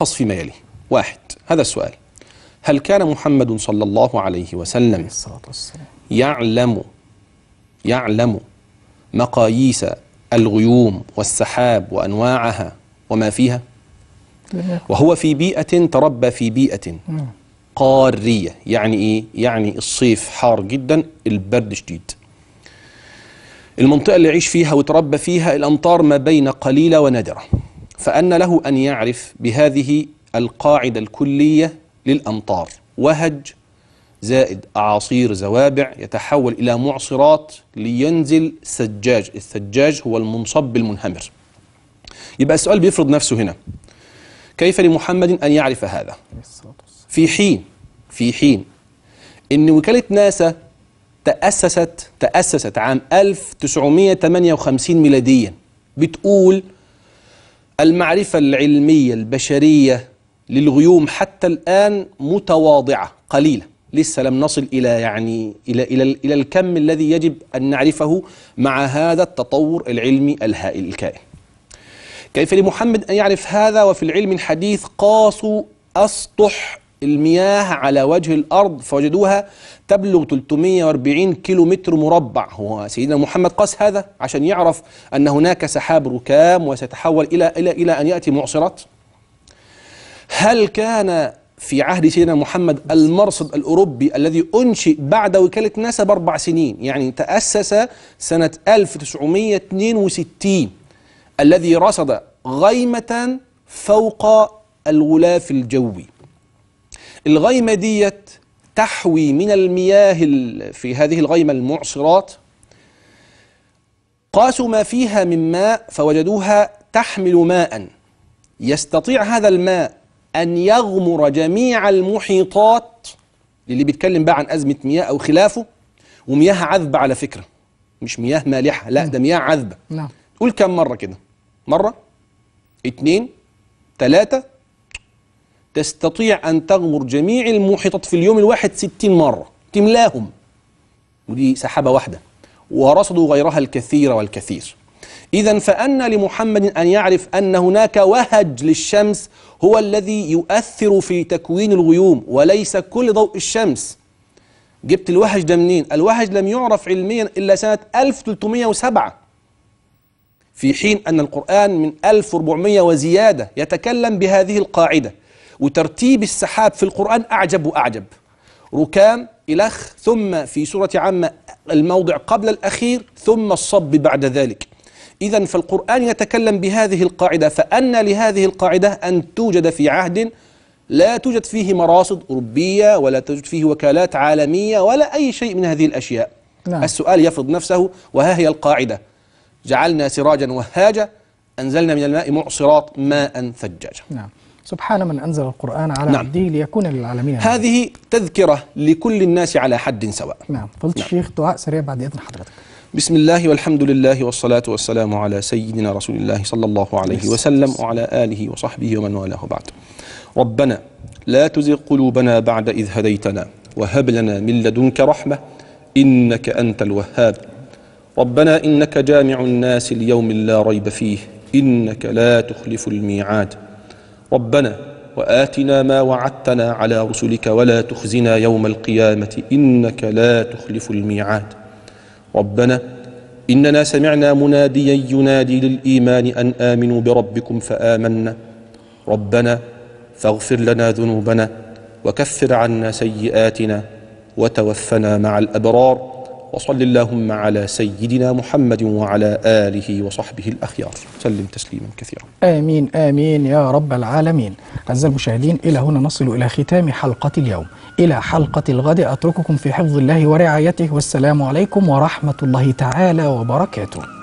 خاص فيما يلي واحد هذا السؤال هل كان محمد صلى الله عليه وسلم يعلم يعلم مقاييس الغيوم والسحاب وأنواعها وما فيها وهو في بيئة تربى في بيئة نعم. قارية يعني إيه؟ يعني الصيف حار جدا البرد شديد المنطقة اللي يعيش فيها وتربى فيها الأمطار ما بين قليلة ونادرة فأن له أن يعرف بهذه القاعدة الكلية للأمطار وهج زائد أعاصير زوابع يتحول إلى معصرات لينزل سجاج السجاج هو المنصب المنهمر يبقى السؤال بيفرض نفسه هنا كيف لمحمد أن يعرف هذا في حين في حين إن وكالة ناسا تأسست تأسست عام 1958 ميلاديا بتقول المعرفة العلمية البشرية للغيوم حتى الآن متواضعة قليلة لسه لم نصل إلى يعني إلى إلى إلى الكم الذي يجب أن نعرفه مع هذا التطور العلمي الهائل الكائن. كيف لمحمد أن يعرف هذا وفي العلم الحديث قاسوا أسطح المياه على وجه الأرض فوجدوها تبلغ 340 كيلو متر مربع هو سيدنا محمد قاس هذا عشان يعرف أن هناك سحاب ركام وسيتحول إلى, إلى, إلى أن يأتي معصرات هل كان في عهد سيدنا محمد المرصد الأوروبي الذي أنشئ بعد وكالة ناسا بأربع سنين يعني تأسس سنة 1962 الذي رصد غيمة فوق الغلاف الجوي الغيمة ديت تحوي من المياه في هذه الغيمة المعصرات قاسوا ما فيها من ماء فوجدوها تحمل ماء يستطيع هذا الماء أن يغمر جميع المحيطات اللي بيتكلم بقى عن أزمة مياه أو خلافه ومياه عذبة على فكرة مش مياه مالحة لا ده مياه عذبة نعم قول كم مرة كده مرة اتنين تلاتة تستطيع أن تغمر جميع المحيطات في اليوم الواحد ستين مرة تملاهم ودي سحابة واحدة ورصدوا غيرها الكثير والكثير إذا فأن لمحمد أن يعرف أن هناك وهج للشمس هو الذي يؤثر في تكوين الغيوم وليس كل ضوء الشمس جبت الوهج ده منين؟ الوهج لم يعرف علميا إلا سنة 1307 في حين أن القرآن من 1400 وزيادة يتكلم بهذه القاعدة وترتيب السحاب في القرآن أعجب وأعجب ركام إلخ ثم في سورة عامة الموضع قبل الأخير ثم الصب بعد ذلك إذا فالقرآن يتكلم بهذه القاعدة فأن لهذه القاعدة أن توجد في عهد لا توجد فيه مراصد أوروبية ولا توجد فيه وكالات عالمية ولا أي شيء من هذه الأشياء نعم. السؤال يفرض نفسه وها هي القاعدة جعلنا سراجا وهاجا أنزلنا من الماء معصرات ماء ثجاجا نعم. سبحان من أنزل القرآن على نعم. عبده ليكون للعالمين هذه تذكرة لكل الناس على حد سواء نعم فضلت نعم. الشيخ دعاء سريع بعد إذن حضرتك بسم الله والحمد لله والصلاة والسلام على سيدنا رسول الله صلى الله عليه وسلم وعلى آله وصحبه ومن والاه بعد ربنا لا تزغ قلوبنا بعد إذ هديتنا وهب لنا من لدنك رحمة إنك أنت الوهاب ربنا إنك جامع الناس ليوم لا ريب فيه إنك لا تخلف الميعاد ربنا واتنا ما وعدتنا على رسلك ولا تخزنا يوم القيامه انك لا تخلف الميعاد ربنا اننا سمعنا مناديا ينادي للايمان ان امنوا بربكم فامنا ربنا فاغفر لنا ذنوبنا وكفر عنا سيئاتنا وتوفنا مع الابرار وصل اللهم على سيدنا محمد وعلى آله وصحبه الأخيار سلم تسليما كثيرا آمين آمين يا رب العالمين أعزائي المشاهدين إلى هنا نصل إلى ختام حلقة اليوم إلى حلقة الغد أترككم في حفظ الله ورعايته والسلام عليكم ورحمة الله تعالى وبركاته